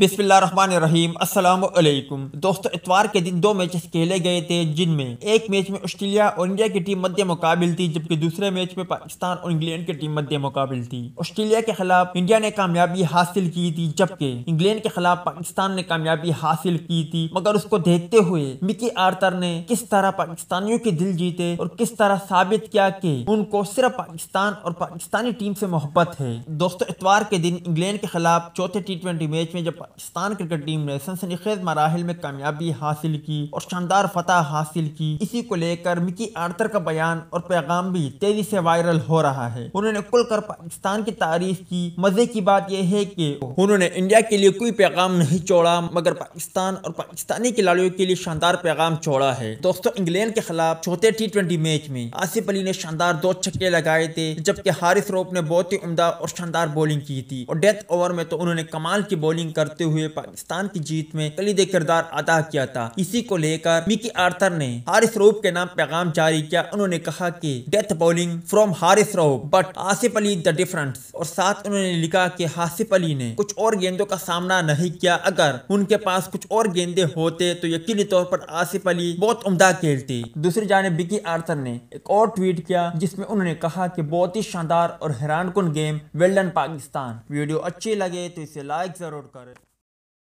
बिस्मिल्लाम असल दोस्तों इतवार के दिन दो मैचेस खेले गए थे जिनमें एक मैच में ऑस्ट्रेलिया और इंडिया की टीम मध्य मुकाबल थी जबकि दूसरे मैच में पाकिस्तान और इंग्लैंड की टीम मध्य मुकाबल थी ऑस्ट्रेलिया के खिलाफ इंडिया ने कामयाबी हासिल की थी जबकि इंग्लैंड के खिलाफ पाकिस्तान ने कामयाबी हासिल की थी मगर उसको देखते हुए मिकी आर्थर ने किस तरह पाकिस्तानियों के दिल जीते और किस तरह साबित किया कि उनको सिर्फ पाकिस्तान और पाकिस्तानी टीम से मोहब्बत है दोस्तों इतवार के दिन इंग्लैंड के खिलाफ चौथे टी मैच में जब पाकिस्तान क्रिकेट टीम ने सनसनीखेज मराहल में कामयाबी हासिल की और शानदार फतह हासिल की इसी को लेकर मिकी आर्थर का बयान और पैगाम भी तेजी से वायरल हो रहा है उन्होंने खुल कर पाकिस्तान की तारीफ की मजे की बात यह है कि उन्होंने इंडिया के लिए कोई पैगाम नहीं छोड़ा मगर पाकिस्तान और पाकिस्तानी खिलाड़ियों के लिए शानदार पैगाम छोड़ा है दोस्तों इंग्लैंड के खिलाफ चौथे टी ट्वेंटी मैच में आसिफ अली ने शानदार दो छक्के लगाए थे जबकि हारिस रोप ने बहुत ही उमदा और शानदार बॉलिंग की थी और डेथ ओवर में तो उन्होंने कमाल की बॉलिंग करते करते हुए पाकिस्तान की जीत में कलीद किरदार अदा किया था इसी को लेकर मिकी आर्थर ने हारिस रऊफ के नाम पैगाम जारी किया उन्होंने कहा कि death bowling from Haris Rauf but Asif Ali the difference और साथ उन्होंने लिखा कि हासिफ अली ने कुछ और गेंदों का सामना नहीं किया अगर उनके पास कुछ और गेंदे होते तो यकीनी तौर पर आसिफ अली बहुत उमदा खेलते दूसरी जानब बिकी आर्थर ने एक और ट्वीट किया जिसमें उन्होंने कहा कि बहुत ही शानदार और हैरान कुन गेम वेल्डन पाकिस्तान वीडियो अच्छी लगे तो इसे लाइक जरूर करें